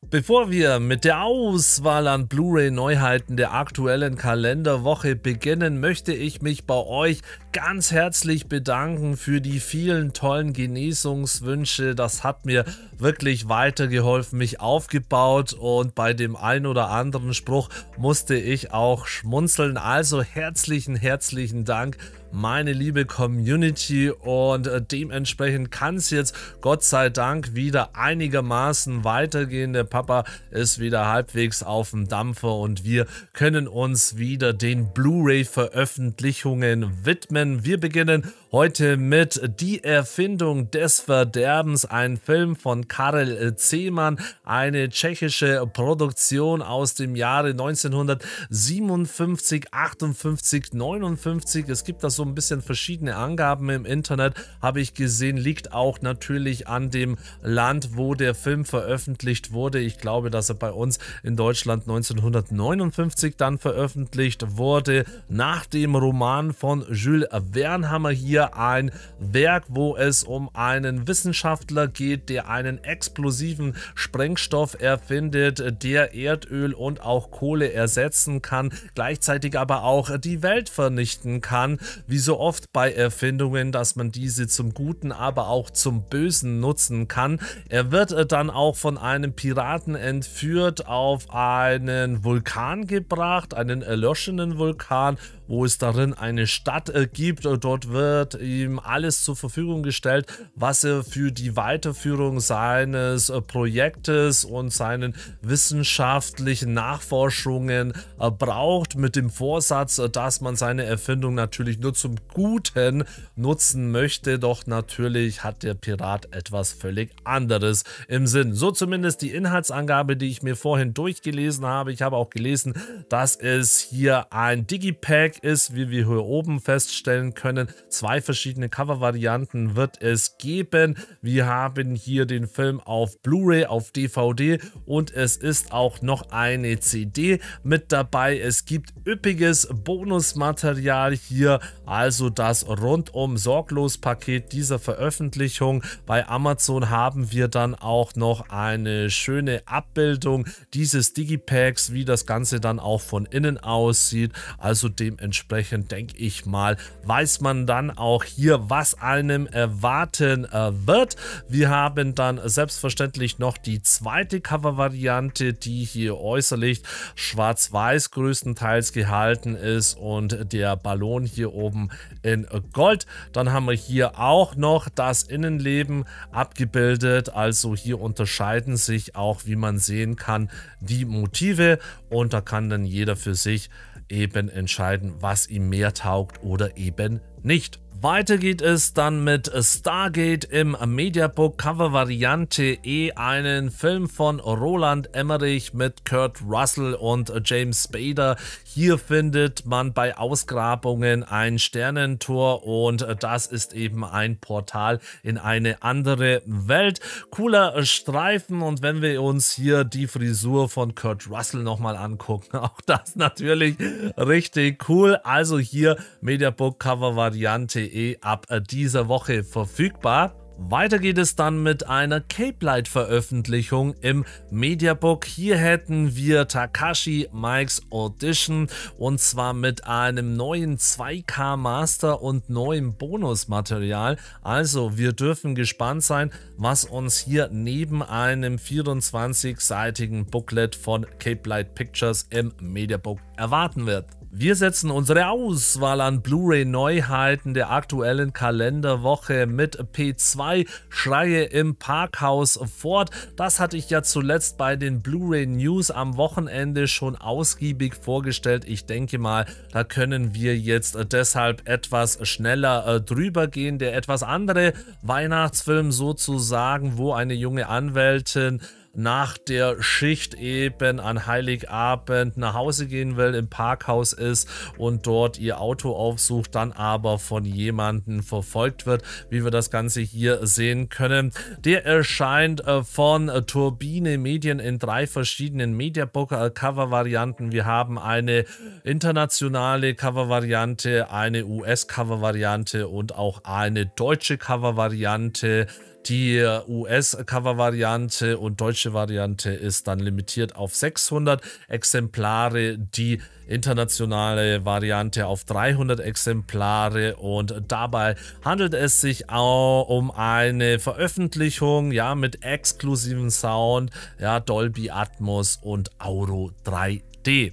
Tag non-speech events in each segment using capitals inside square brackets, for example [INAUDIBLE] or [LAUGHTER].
Bevor wir mit der Auswahl an Blu-ray-Neuheiten der aktuellen Kalenderwoche beginnen, möchte ich mich bei euch ganz herzlich bedanken für die vielen tollen Genesungswünsche. Das hat mir wirklich weitergeholfen, mich aufgebaut und bei dem einen oder anderen Spruch musste ich auch schmunzeln. Also herzlichen, herzlichen Dank meine liebe Community und äh, dementsprechend kann es jetzt Gott sei Dank wieder einigermaßen weitergehen. Der Papa ist wieder halbwegs auf dem Dampfer und wir können uns wieder den Blu-ray-Veröffentlichungen widmen. Atmen. Wir beginnen Heute mit Die Erfindung des Verderbens, ein Film von Karel Zehmann, eine tschechische Produktion aus dem Jahre 1957, 58, 59. Es gibt da so ein bisschen verschiedene Angaben im Internet, habe ich gesehen, liegt auch natürlich an dem Land, wo der Film veröffentlicht wurde. Ich glaube, dass er bei uns in Deutschland 1959 dann veröffentlicht wurde, nach dem Roman von Jules Wernhammer hier hier ein Werk, wo es um einen Wissenschaftler geht, der einen explosiven Sprengstoff erfindet, der Erdöl und auch Kohle ersetzen kann, gleichzeitig aber auch die Welt vernichten kann. Wie so oft bei Erfindungen, dass man diese zum Guten, aber auch zum Bösen nutzen kann. Er wird äh, dann auch von einem Piraten entführt, auf einen Vulkan gebracht, einen erlöschenden Vulkan wo es darin eine Stadt äh, gibt. Dort wird ihm alles zur Verfügung gestellt, was er für die Weiterführung seines äh, Projektes und seinen wissenschaftlichen Nachforschungen äh, braucht, mit dem Vorsatz, dass man seine Erfindung natürlich nur zum Guten nutzen möchte. Doch natürlich hat der Pirat etwas völlig anderes im Sinn. So zumindest die Inhaltsangabe, die ich mir vorhin durchgelesen habe. Ich habe auch gelesen, dass es hier ein Digipack Track ist, wie wir hier oben feststellen können. Zwei verschiedene Covervarianten wird es geben. Wir haben hier den Film auf Blu-ray, auf DVD und es ist auch noch eine CD mit dabei. Es gibt üppiges Bonusmaterial hier, also das rundum sorglos Paket dieser Veröffentlichung. Bei Amazon haben wir dann auch noch eine schöne Abbildung dieses Digipacks, wie das Ganze dann auch von innen aussieht. Also dementsprechend entsprechend denke ich mal, weiß man dann auch hier, was einem erwarten äh, wird. Wir haben dann selbstverständlich noch die zweite Cover-Variante, die hier äußerlich schwarz-weiß größtenteils gehalten ist und der Ballon hier oben in Gold. Dann haben wir hier auch noch das Innenleben abgebildet, also hier unterscheiden sich auch, wie man sehen kann, die Motive und da kann dann jeder für sich eben entscheiden, was ihm mehr taugt oder eben nicht. Weiter geht es dann mit Stargate im Mediabook Cover Variante E, einen Film von Roland Emmerich mit Kurt Russell und James Spader. Hier findet man bei Ausgrabungen ein Sternentor und das ist eben ein Portal in eine andere Welt. Cooler Streifen und wenn wir uns hier die Frisur von Kurt Russell nochmal angucken, [LAUGHS] auch das natürlich richtig cool. Also hier Mediabook Cover Variante E www.ccc.de ab dieser Woche verfügbar. Weiter geht es dann mit einer Cape Light Veröffentlichung im Mediabook. Hier hätten wir Takashi Mike's Audition und zwar mit einem neuen 2K Master und neuem Bonusmaterial. Also wir dürfen gespannt sein, was uns hier neben einem 24-seitigen Booklet von Cape Light Pictures im Mediabook erwarten wird. Wir setzen unsere Auswahl an Blu-ray-Neuheiten der aktuellen Kalenderwoche mit P2 Schreie im Parkhaus fort. Das hatte ich ja zuletzt bei den Blu-ray News am Wochenende schon ausgiebig vorgestellt. Ich denke mal, da können wir jetzt deshalb etwas schneller äh, drüber gehen. Der etwas andere Weihnachtsfilm sozusagen, wo eine junge Anwältin nach der Schicht eben an Heiligabend nach Hause gehen will, im Parkhaus ist und dort ihr Auto aufsucht, dann aber von jemandem verfolgt wird, wie wir das Ganze hier sehen können. Der erscheint äh, von äh, Turbine Medien in drei verschiedenen Mediabook-Cover-Varianten. Wir haben eine internationale Cover-Variante, eine US-Cover-Variante und auch eine deutsche Cover-Variante. Die US-Cover-Variante und deutsche Variante ist dann limitiert auf 600 Exemplare, die internationale Variante auf 300 Exemplare und dabei handelt es sich auch um eine Veröffentlichung ja mit exklusivem Sound, ja Dolby Atmos und Auro 3D.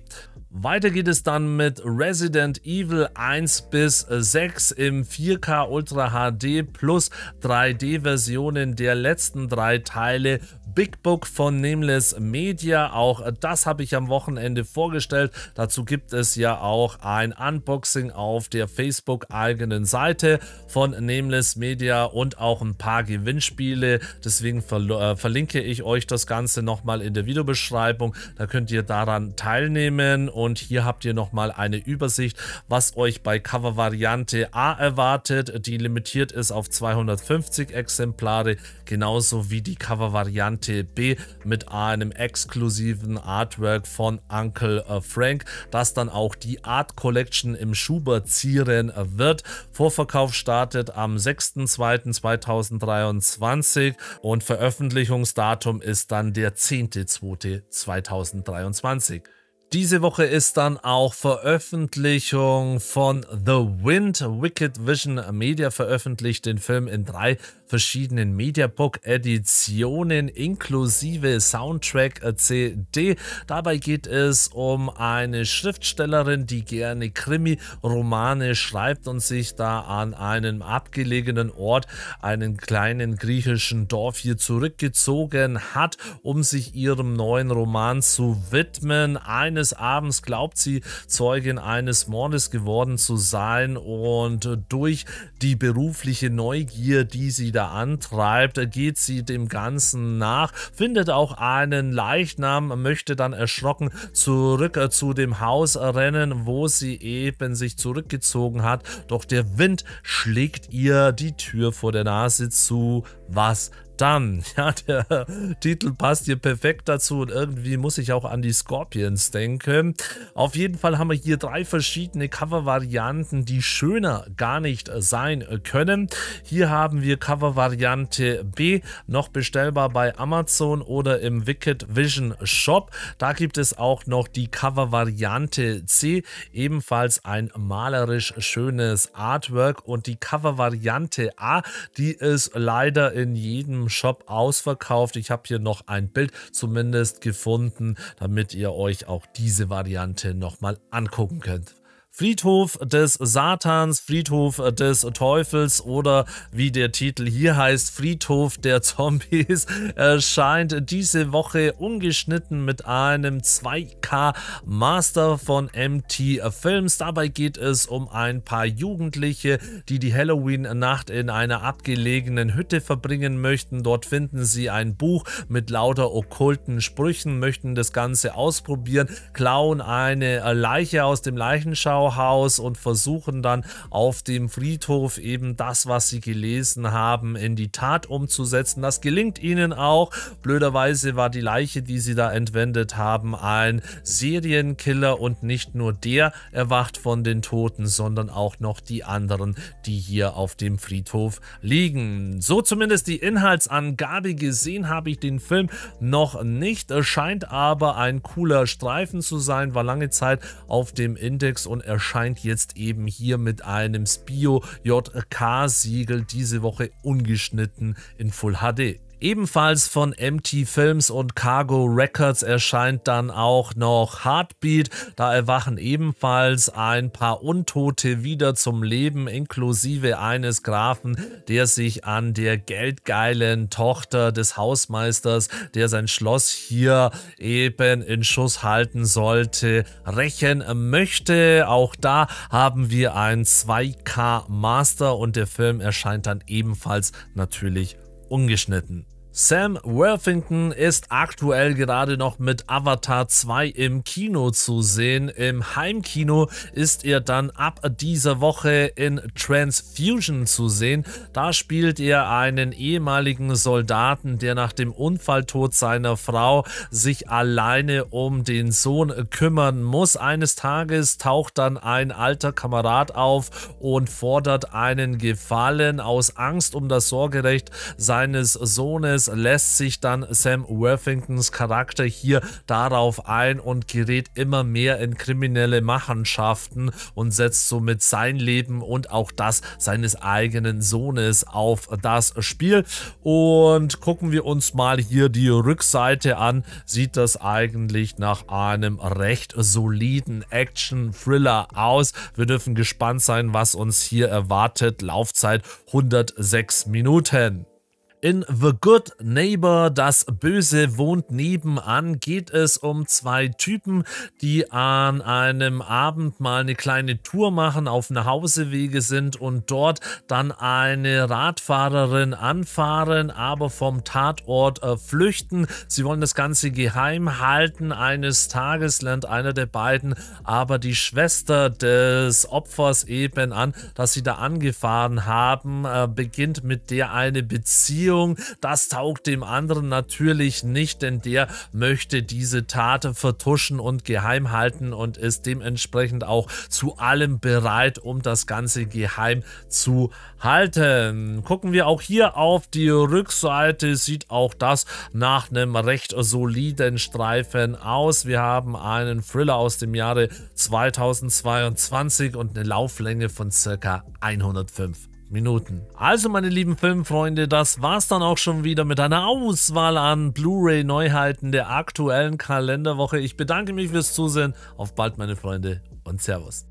Weiter geht es dann mit Resident Evil 1 bis 6 im 4K Ultra HD plus 3D-Versionen der letzten drei Teile Big Book von Nameless Media. Auch das habe ich am Wochenende vorgestellt. Dazu gibt es ja auch ein Unboxing auf der Facebook-eigenen Seite von Nameless Media und auch ein paar Gewinnspiele. Deswegen ver äh, verlinke ich euch das Ganze nochmal in der Videobeschreibung. Da könnt ihr daran teilnehmen und und hier habt ihr nochmal eine Übersicht, was euch bei Cover-Variante A erwartet, die limitiert ist auf 250 Exemplare, genauso wie die Cover-Variante B mit einem exklusiven Artwork von Uncle äh, Frank, das dann auch die Art Collection im Schubert zieren wird. Vorverkauf startet am 6.2.2023 und Veröffentlichungsdatum ist dann der 10.2.2023. Diese Woche ist dann auch Veröffentlichung von The Wind. Wicked Vision Media veröffentlicht den Film in drei verschiedenen Mediabook-Editionen inklusive Soundtrack CD. Dabei geht es um eine Schriftstellerin, die gerne Krimi-Romane schreibt und sich da an einem abgelegenen Ort, einen kleinen griechischen Dorf hier zurückgezogen hat, um sich ihrem neuen Roman zu widmen. Eines Abends glaubt sie, Zeugin eines Mordes geworden zu sein und durch die berufliche Neugier, die sie wieder antreibt, geht sie dem Ganzen nach, findet auch einen Leichnam, möchte dann erschrocken zurück äh, zu dem Haus rennen, wo sie eben sich zurückgezogen hat, doch der Wind schlägt ihr die Tür vor der Nase zu, was dann, [LAUGHS] ja, der Titel passt hier perfekt dazu und irgendwie muss ich auch an die Scorpions denken. Auf jeden Fall haben wir hier drei verschiedene Covervarianten, die schöner gar nicht sein können. Hier haben wir Covervariante B, noch bestellbar bei Amazon oder im Wicked Vision Shop. Da gibt es auch noch die Covervariante C, ebenfalls ein malerisch schönes Artwork und die Covervariante A, die ist leider in jedem Shop ausverkauft. Ich habe hier noch ein Bild zumindest gefunden, damit ihr euch auch diese Variante nochmal angucken könnt. Friedhof des Satans, Friedhof des Teufels oder wie der Titel hier heißt, Friedhof der Zombies erscheint [LAUGHS] äh, diese Woche ungeschnitten mit einem 2K Master von MT Films. Dabei geht es um ein paar Jugendliche, die die Halloween-Nacht in einer abgelegenen Hütte verbringen möchten. Dort finden sie ein Buch mit lauter okkulten Sprüchen, möchten das Ganze ausprobieren, klauen eine Leiche aus dem Leichenschau Bauhaus und versuchen dann auf dem Friedhof eben das, was sie gelesen haben, in die Tat umzusetzen. Das gelingt ihnen auch. Blöderweise war die Leiche, die sie da entwendet haben, ein Serienkiller und nicht nur der erwacht von den Toten, sondern auch noch die anderen, die hier auf dem Friedhof liegen. So zumindest die Inhaltsangabe gesehen habe ich den Film noch nicht. Es scheint aber ein cooler Streifen zu sein, war lange Zeit auf dem Index und er erscheint jetzt eben hier mit einem Spio JK-Siegel diese Woche ungeschnitten in Full HD. Ebenfalls von MT Films und Cargo Records erscheint dann auch noch Heartbeat. Da erwachen ebenfalls ein paar Untote wieder zum Leben, inklusive eines Grafen, der sich an der geldgeilen Tochter des Hausmeisters, der sein Schloss hier eben in Schuss halten sollte, rächen möchte. Auch da haben wir ein 2K Master und der Film erscheint dann ebenfalls natürlich ungeschnitten. Sam Worthington ist aktuell gerade noch mit Avatar 2 im Kino zu sehen. Im Heimkino ist er dann ab dieser Woche in Transfusion zu sehen. Da spielt er einen ehemaligen Soldaten, der nach dem Unfalltod seiner Frau sich alleine um den Sohn kümmern muss. Eines Tages taucht dann ein alter Kamerad auf und fordert einen Gefallen aus Angst um das Sorgerecht seines Sohnes es lässt sich dann Sam Worthingtons Charakter hier darauf ein und gerät immer mehr in kriminelle Machenschaften und setzt somit sein Leben und auch das seines eigenen Sohnes auf das Spiel. Und gucken wir uns mal hier die Rückseite an, sieht das eigentlich nach einem recht soliden Action-Thriller aus. Wir dürfen gespannt sein, was uns hier erwartet. Laufzeit 106 Minuten. In The Good Neighbor, das Böse wohnt nebenan, geht es um zwei Typen, die an einem Abend mal eine kleine Tour machen, auf Nachhausewege sind und dort dann eine Radfahrerin anfahren, aber vom Tatort äh, flüchten. Sie wollen das Ganze geheim halten. Eines Tages lernt einer der beiden aber die Schwester des Opfers eben an, dass sie da angefahren haben, äh, beginnt mit der eine Beziehung Beziehung. Das taugt dem anderen natürlich nicht, denn der möchte diese Tat vertuschen und geheim halten und ist dementsprechend auch zu allem bereit, um das Ganze geheim zu halten. Gucken wir auch hier auf die Rückseite, sieht auch das nach einem recht soliden Streifen aus. Wir haben einen Thriller aus dem Jahre 2022 und eine Lauflänge von circa 105 Minuten. Also meine lieben Filmfreunde, das war's dann auch schon wieder mit einer Auswahl an Blu-ray-Neuheiten der aktuellen Kalenderwoche. Ich bedanke mich fürs Zusehen. Auf bald meine Freunde und Servus.